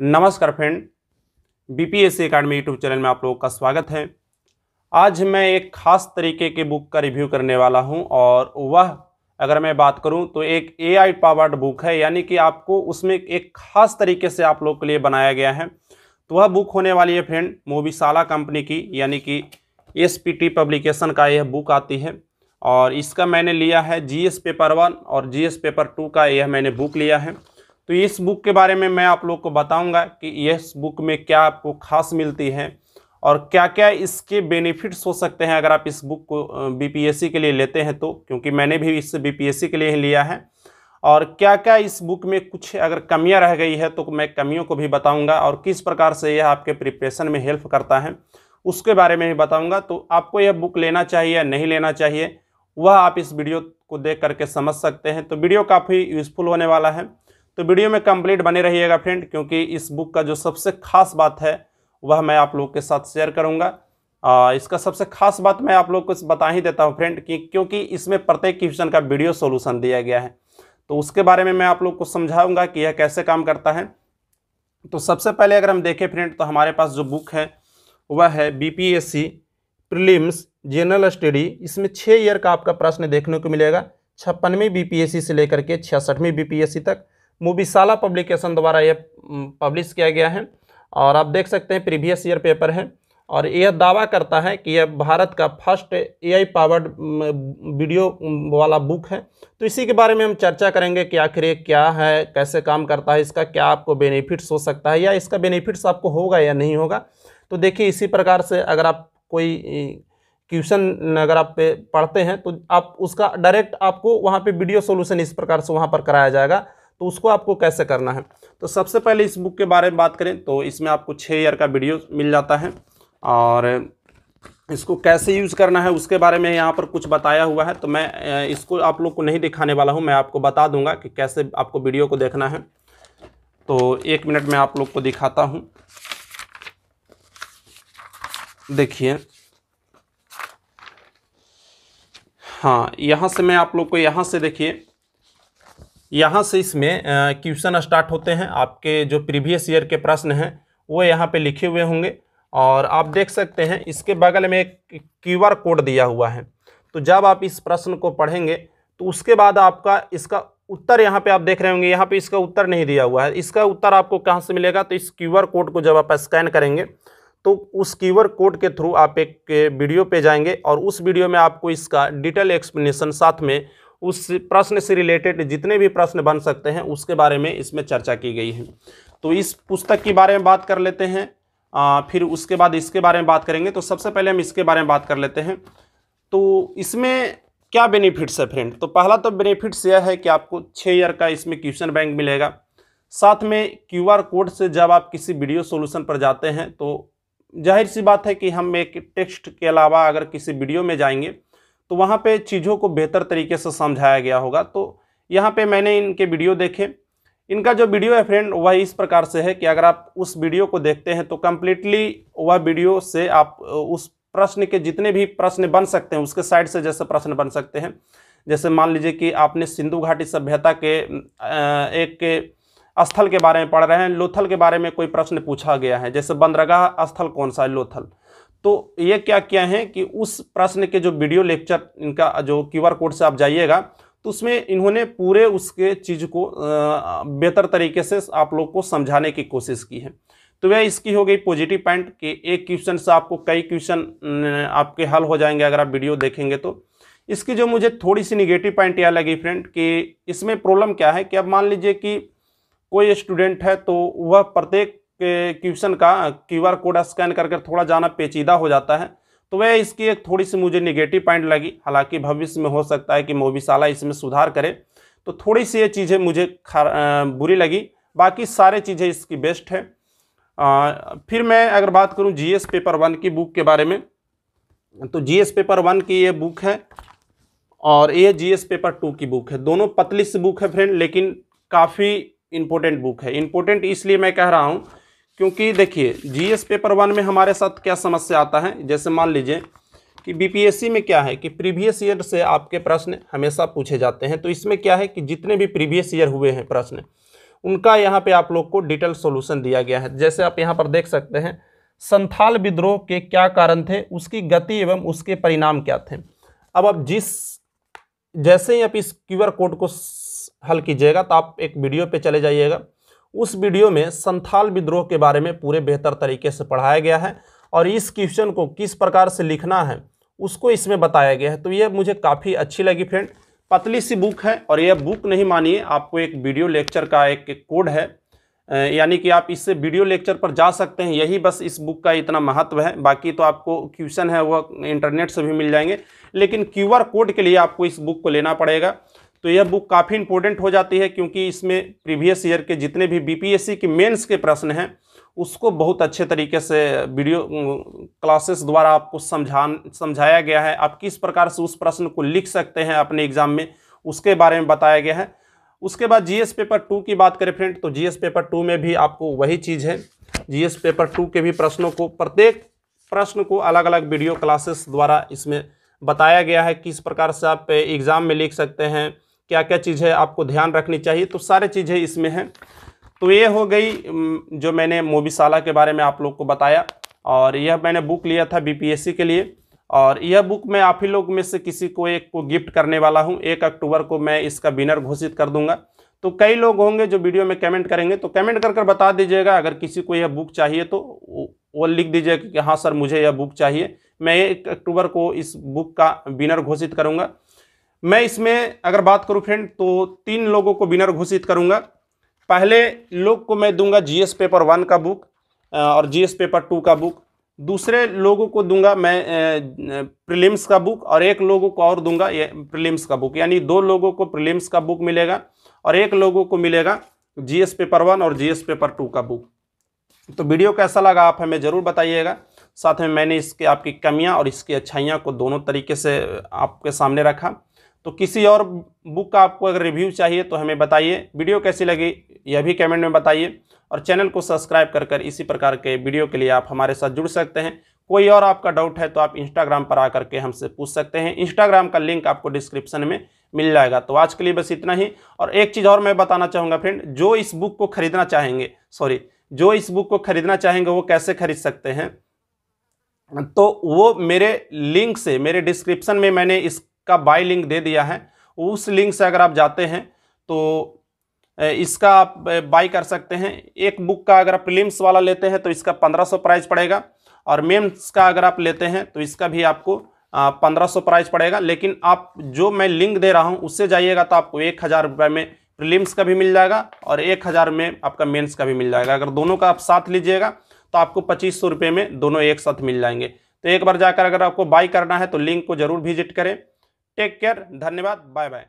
नमस्कार friend BPSC academy YouTube channel में आप लोगों का स्वागत है आज मैं एक खास तरीके के बुक का रिव्यू करने वाला हूं और वह अगर मैं बात करूं तो एक एआई पावर्ड बुक है यानी कि आपको उसमें एक खास तरीके से आप लोग के लिए बनाया गया है तो वह बुक होने वाली है फ्रेंड मोबिसाला कंपनी की यानी कि एस पब्लिकेशन का यह बुक आती है और इसका मैंने लिया है जी पेपर वन और जी पेपर टू का यह मैंने बुक लिया है तो इस बुक के बारे में मैं आप लोग को बताऊंगा कि इस बुक में क्या आपको खास मिलती है और क्या क्या इसके बेनिफिट्स हो सकते हैं अगर आप इस बुक को बीपीएससी के लिए लेते हैं तो क्योंकि मैंने भी इस बीपीएससी के लिए ही लिया है और क्या क्या इस बुक में कुछ अगर कमियां रह गई है तो मैं कमियों को भी बताऊंगा और किस प्रकार से यह आपके प्रिपरेशन में हेल्प करता है उसके बारे में भी बताऊँगा तो आपको यह बुक लेना चाहिए या नहीं लेना चाहिए वह आप इस वीडियो को देख करके समझ सकते हैं तो वीडियो काफ़ी यूज़फुल होने वाला है तो वीडियो में कंप्लीट बने रहिएगा फ्रेंड क्योंकि इस बुक का जो सबसे खास बात है वह मैं आप लोग के साथ शेयर करूंगा आ, इसका सबसे खास बात मैं आप लोग को बता ही देता हूं फ्रेंड कि क्योंकि इसमें प्रत्येक क्वेश्चन का वीडियो सॉल्यूशन दिया गया है तो उसके बारे में मैं आप लोग को समझाऊंगा कि यह कैसे काम करता है तो सबसे पहले अगर हम देखें फ्रेंड तो हमारे पास जो बुक है वह है बी पी जनरल स्टडी इसमें छः ईयर का आपका प्रश्न देखने को मिलेगा छप्पनवीं बी से लेकर के छियासठवीं बी तक मूवीशाला पब्लिकेशन द्वारा यह पब्लिश किया गया है और आप देख सकते हैं प्रीवियस ईयर पेपर है और यह दावा करता है कि यह भारत का फर्स्ट एआई पावर्ड वीडियो वाला बुक है तो इसी के बारे में हम चर्चा करेंगे कि आखिर ये क्या है कैसे काम करता है इसका क्या आपको बेनिफिट्स हो सकता है या इसका बेनिफिट्स आपको होगा या नहीं होगा तो देखिए इसी प्रकार से अगर आप कोई क्वेश्चन अगर आप पढ़ते हैं तो आप उसका डायरेक्ट आपको वहाँ पर वीडियो सोल्यूशन इस प्रकार से वहाँ पर कराया जाएगा तो उसको आपको कैसे करना है तो सबसे पहले इस बुक के बारे में बात करें तो इसमें आपको छः ईयर का वीडियो मिल जाता है और इसको कैसे यूज़ करना है उसके बारे में यहाँ पर कुछ बताया हुआ है तो मैं इसको आप लोग को नहीं दिखाने वाला हूँ मैं आपको बता दूंगा कि कैसे आपको वीडियो को देखना है तो एक मिनट में आप लोग को दिखाता हूँ देखिए हाँ यहाँ से मैं आप लोग को यहाँ से देखिए यहाँ से इसमें क्वेश्चन स्टार्ट होते हैं आपके जो प्रीवियस ईयर के प्रश्न हैं वो यहाँ पे लिखे हुए होंगे और आप देख सकते हैं इसके बगल में एक क्यू आर कोड दिया हुआ है तो जब आप इस प्रश्न को पढ़ेंगे तो उसके बाद आपका इसका उत्तर यहाँ पे आप देख रहे होंगे यहाँ पे इसका उत्तर नहीं दिया हुआ है इसका उत्तर आपको कहाँ से मिलेगा तो इस क्यू आर कोड को जब आप स्कैन करेंगे तो उस क्यू आर कोड के थ्रू आप एक वीडियो पे जाएंगे और उस वीडियो में आपको इसका डिटेल एक्सप्लेनेशन साथ में उस प्रश्न से रिलेटेड जितने भी प्रश्न बन सकते हैं उसके बारे में इसमें चर्चा की गई है तो इस पुस्तक के बारे में बात कर लेते हैं आ, फिर उसके बाद इसके बारे में बात करेंगे तो सबसे पहले हम इसके बारे में बात कर लेते हैं तो इसमें क्या बेनिफिट्स है फ्रेंड तो पहला तो बेनिफिट्स यह है कि आपको छः ईयर का इसमें क्वेश्चन बैंक मिलेगा साथ में क्यूआर कोड से जब आप किसी वीडियो सॉल्यूशन पर जाते हैं तो जाहिर सी बात है कि हम एक टेक्स्ट के अलावा अगर किसी वीडियो में जाएंगे तो वहाँ पे चीज़ों को बेहतर तरीके से समझाया गया होगा तो यहाँ पे मैंने इनके वीडियो देखे इनका जो वीडियो है फ्रेंड वह इस प्रकार से है कि अगर आप उस वीडियो को देखते हैं तो कम्प्लीटली वह वीडियो से आप उस प्रश्न के जितने भी प्रश्न बन सकते हैं उसके साइड से जैसे प्रश्न बन सकते हैं जैसे मान लीजिए कि आपने सिंधु घाटी सभ्यता के एक के स्थल के बारे में पढ़ रहे हैं लोथल के बारे में कोई प्रश्न पूछा गया है जैसे बंदरगाह स्थल कौन सा है लोथल तो ये क्या किया है कि उस प्रश्न के जो वीडियो लेक्चर इनका जो क्यू कोड से आप जाइएगा तो उसमें इन्होंने पूरे उसके चीज़ को बेहतर तरीके से आप लोग को समझाने की कोशिश की है तो वह इसकी हो गई पॉजिटिव पॉइंट कि एक क्वेश्चन से आपको कई क्वेश्चन आपके हल हो जाएंगे अगर आप वीडियो देखेंगे तो इसकी जो मुझे थोड़ी सी निगेटिव पॉइंट यह लगी फ्रेंड कि इसमें प्रॉब्लम क्या है कि अब मान लीजिए कि कोई स्टूडेंट है तो वह प्रत्येक क्वेश्चन का क्यूआर कोड स्कैन करके थोड़ा जाना पेचीदा हो जाता है तो वह इसकी एक थोड़ी सी मुझे निगेटिव पॉइंट लगी हालांकि भविष्य में हो सकता है कि मोबीशाला इसमें सुधार करे तो थोड़ी सी ये चीज़ें मुझे बुरी लगी बाकी सारे चीज़ें इसकी बेस्ट है आ, फिर मैं अगर बात करूँ जी पेपर वन की बुक के बारे में तो जी पेपर वन की ये बुक है और ये जी पेपर टू की बुक है दोनों पतली सी बुक है फ्रेंड लेकिन काफ़ी इम्पोर्टेंट बुक है इम्पोर्टेंट इसलिए मैं कह रहा हूँ क्योंकि देखिए जीएस पेपर वन में हमारे साथ क्या समस्या आता है जैसे मान लीजिए कि बीपीएससी में क्या है कि प्रीवियस ईयर से आपके प्रश्न हमेशा पूछे जाते हैं तो इसमें क्या है कि जितने भी प्रीवियस ईयर हुए हैं प्रश्न उनका यहाँ पे आप लोग को डिटेल सॉल्यूशन दिया गया है जैसे आप यहाँ पर देख सकते हैं संथाल विद्रोह के क्या कारण थे उसकी गति एवं उसके परिणाम क्या थे अब आप जिस जैसे ही आप इस क्यू कोड को हल कीजिएगा तो आप एक वीडियो पर चले जाइएगा उस वीडियो में संथाल विद्रोह के बारे में पूरे बेहतर तरीके से पढ़ाया गया है और इस क्वेश्चन को किस प्रकार से लिखना है उसको इसमें बताया गया है तो ये मुझे काफ़ी अच्छी लगी फ्रेंड पतली सी बुक है और यह बुक नहीं मानिए आपको एक वीडियो लेक्चर का एक, एक कोड है यानी कि आप इससे वीडियो लेक्चर पर जा सकते हैं यही बस इस बुक का इतना महत्व है बाकी तो आपको क्वेश्चन है वह इंटरनेट से भी मिल जाएंगे लेकिन क्यूआर कोड के लिए आपको इस बुक को लेना पड़ेगा तो यह बुक काफ़ी इंपॉर्टेंट हो जाती है क्योंकि इसमें प्रीवियस ईयर के जितने भी बीपीएससी के मेंस के प्रश्न हैं उसको बहुत अच्छे तरीके से वीडियो क्लासेस द्वारा आपको समझा समझाया गया है आप किस प्रकार से उस प्रश्न को लिख सकते हैं अपने एग्जाम में उसके बारे में बताया गया है उसके बाद जीएस पेपर टू की बात करें फ्रेंड तो जीएस पेपर टू में भी आपको वही चीज़ है जीएस पेपर टू के भी प्रश्नों को प्रत्येक प्रश्न को अलग अलग वीडियो क्लासेस द्वारा इसमें बताया गया है किस प्रकार से आप एग्ज़ाम में लिख सकते हैं क्या क्या चीज़ें आपको ध्यान रखनी चाहिए तो सारे चीज़ें इसमें हैं तो ये हो गई जो मैंने मोबीशाला के बारे में आप लोग को बताया और यह मैंने बुक लिया था बीपीएससी के लिए और यह बुक मैं आप ही लोग में से किसी को एक को गिफ्ट करने वाला हूँ एक अक्टूबर को मैं इसका विनर घोषित कर दूंगा तो कई लोग होंगे जो वीडियो में कमेंट करेंगे तो कमेंट कर कर बता दीजिएगा अगर किसी को यह बुक चाहिए तो वो लिख दीजिएगा कि हाँ सर मुझे यह बुक चाहिए मैं एक अक्टूबर को इस बुक का विनर घोषित करूँगा मैं इसमें अगर बात करूं फ्रेंड तो तीन लोगों को विनर घोषित करूंगा पहले लोग को मैं दूंगा जीएस पेपर वन का बुक और जीएस पेपर टू का बुक दूसरे लोगों को दूंगा मैं प्रीलिम्स का बुक और एक लोगों को और दूंगा ये प्रीलिम्स का बुक यानी दो लोगों को प्रीलिम्स का बुक मिलेगा और एक लोगों को मिलेगा जीएस पेपर वन और जीएस पेपर टू का बुक तो वीडियो कैसा लगा आप हमें ज़रूर बताइएगा साथ में मैंने इसके आपकी कमियां और इसकी अच्छाइयां को दोनों तरीके से आपके सामने रखा तो किसी और बुक का आपको अगर रिव्यू चाहिए तो हमें बताइए वीडियो कैसी लगी यह भी कमेंट में बताइए और चैनल को सब्सक्राइब कर कर इसी प्रकार के वीडियो के लिए आप हमारे साथ जुड़ सकते हैं कोई और आपका डाउट है तो आप इंस्टाग्राम पर आकर के हमसे पूछ सकते हैं इंस्टाग्राम का लिंक आपको डिस्क्रिप्शन में मिल जाएगा तो आज के लिए बस इतना ही और एक चीज़ और मैं बताना चाहूँगा फ्रेंड जो इस बुक को खरीदना चाहेंगे सॉरी जो इस बुक को खरीदना चाहेंगे वो कैसे खरीद सकते हैं तो वो मेरे लिंक से मेरे डिस्क्रिप्शन में मैंने इस का बाई लिंक दे दिया है उस लिंक से अगर आप जाते हैं तो इसका आप बाई कर सकते हैं एक बुक का अगर आप प्रीलिम्स वाला लेते हैं तो इसका पंद्रह सौ प्राइस पड़ेगा और मेम्स का अगर आप लेते हैं तो इसका भी आपको पंद्रह सौ प्राइस पड़ेगा लेकिन आप जो मैं लिंक दे रहा हूँ उससे जाइएगा तो आपको एक हज़ार रुपये में प्रीलिम्स का भी मिल जाएगा और एक हज़ार में आपका मेन्स का भी मिल जाएगा अगर दोनों का आप साथ लीजिएगा तो आपको पच्चीस सौ रुपये में दोनों एक साथ मिल जाएंगे तो एक बार जाकर अगर आपको बाई करना है तो लिंक को ज़रूर विजिट करें टेक केयर धन्यवाद बाय बाय